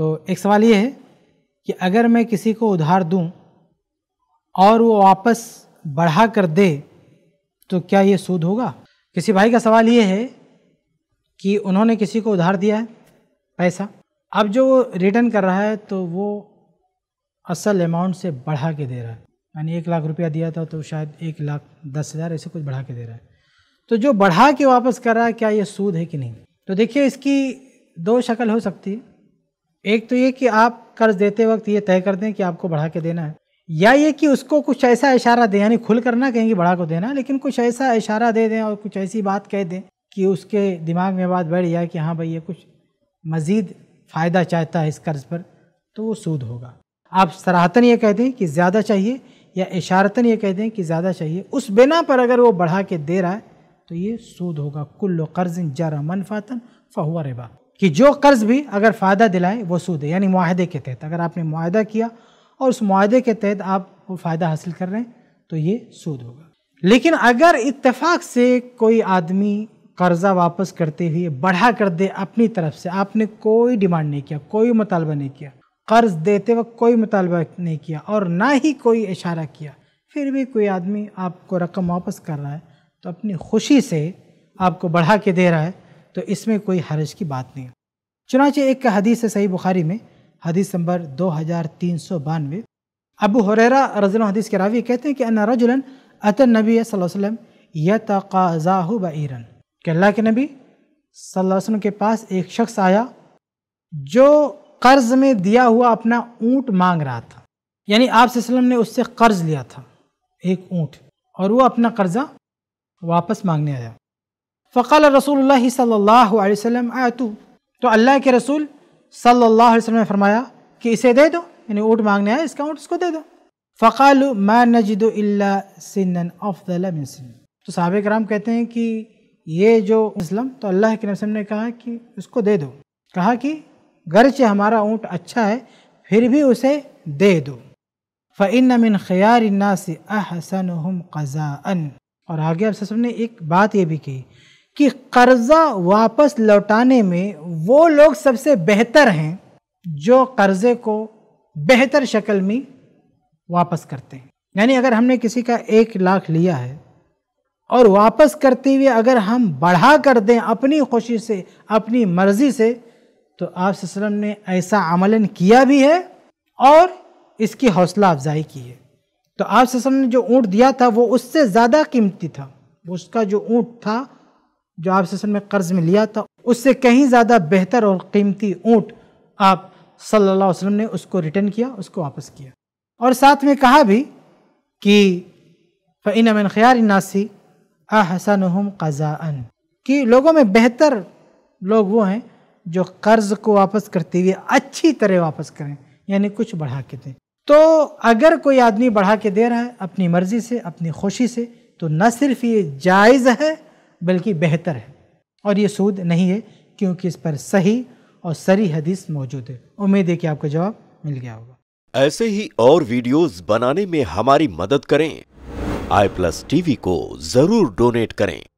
तो एक सवाल ये है कि अगर मैं किसी को उधार दूं और वो वापस बढ़ा कर दे तो क्या ये सूद होगा किसी भाई का सवाल ये है कि उन्होंने किसी को उधार दिया है पैसा अब जो वो रिटर्न कर रहा है तो वो असल अमाउंट से बढ़ा के दे रहा है मैंने एक लाख रुपया दिया था तो शायद एक लाख दस हज़ार ऐसे कुछ बढ़ा के दे रहा है तो जो बढ़ा के वापस कर रहा है क्या ये सूद है कि नहीं तो देखिए इसकी दो शक्ल हो सकती है एक तो ये कि आप कर्ज देते वक्त ये तय कर दें कि आपको बढ़ा के देना है या ये कि उसको कुछ ऐसा इशारा दें यानी खुल करना कहेंगे बढ़ा को देना लेकिन कुछ ऐसा इशारा दे दें और कुछ ऐसी बात कह दें कि उसके दिमाग में बात बैठ जाए कि हाँ भाई ये कुछ मज़ीद फ़ायदा चाहता है इस कर्ज़ पर तो वो सूद होगा आप सराहतन ये कह दें कि ज़्यादा चाहिए या इशारतन ये कह दें कि ज़्यादा चाहिए उस बिना पर अगर वो बढ़ा के दे रहा है तो ये सूद होगा कुल्ल कर्ज़ जरा मनफातन फ़हुआ रेबा कि जो कर्ज़ भी अगर फ़ायदा दिलाए वो सूद है यानी माहदे के तहत अगर आपने माहदा किया और उस माहदे के तहत आप वो फ़ायदा हासिल कर रहे हैं तो ये सूद होगा लेकिन अगर इतफ़ाक से कोई आदमी कर्ज़ा वापस करते हुए बढ़ा कर दे अपनी तरफ से आपने कोई डिमांड नहीं किया कोई मुतालबा नहीं किया कर्ज देते वक्त कोई मुतालबा नहीं किया और ना ही कोई इशारा किया फिर भी कोई आदमी आपको रकम वापस कर रहा है तो अपनी खुशी से आपको बढ़ा के दे रहा है तो इसमें कोई हरज की बात नहीं चुनाचे एक हदीस है सही बुखारी में हदीस नंबर दो हज़ार तीन सौ बानवे अबू हरेरा रजील हदीस के रावी कहते हैं कि अन्ना रजुलन अत नबी वसल्लम यतकाज़ाहु बईरन के अल्लाह के नबी सल्लल्लाहु के पास एक शख्स आया जो कर्ज में दिया हुआ अपना ऊँट मांग रहा था यानी आप ने उससे कर्ज लिया था एक ऊँट और वो अपना कर्जा वापस मांगने आया फ़कल रसूल सल्ला आ आतू तो अल्लाह के रसूल सल्ला वसम ने फरमाया कि इसे दे दो यानी ऊँट मांगने आया इसका ऊँट इसको दे दो फ़काल मैं नजद सिन अफदल सिन तो साहब कराम कहते हैं कि ये जो इसलम तो अल्लाह के रसम ने कहा कि उसको दे दो कहा कि गरचे हमारा ऊँट अच्छा है फिर भी उसे दे दो फ़िन मिन ख़यार नास अहसन हम और आगे अब सब ने एक बात ये भी कही कि कर्ज़ा वापस लौटाने में वो लोग सबसे बेहतर हैं जो कर्ज़े को बेहतर शक्ल में वापस करते हैं यानी अगर हमने किसी का एक लाख लिया है और वापस करते हुए अगर हम बढ़ा कर दें अपनी खुशी से अपनी मर्ज़ी से तो आप वसलम ने ऐसा अमलन किया भी है और इसकी हौसला अफजाई की है तो आप वसलम ने जो ऊँट दिया था वो उससे ज़्यादा कीमती था उसका जो ऊँट था जो आप सेशन में कर्ज में लिया था उससे कहीं ज़्यादा बेहतर और कीमती ऊँट आप सल्लल्लाहु अलैहि वसल्लम ने उसको रिटर्न किया उसको वापस किया और साथ में कहा भी कि फ़ैन अमिन ख़्यार नासी आहसन कजा कज़ान कि लोगों में बेहतर लोग वो हैं जो कर्ज को वापस करते हुए अच्छी तरह वापस करें यानी कुछ बढ़ा के दें तो अगर कोई आदमी बढ़ा के दे रहा है अपनी मर्ज़ी से अपनी खुशी से तो न सिर्फ ये जायज़ है बल्कि बेहतर है और ये सूद नहीं है क्योंकि इस पर सही और सरी हदीस मौजूद है उम्मीद है कि आपको जवाब मिल गया होगा ऐसे ही और वीडियोस बनाने में हमारी मदद करें आई प्लस टीवी को जरूर डोनेट करें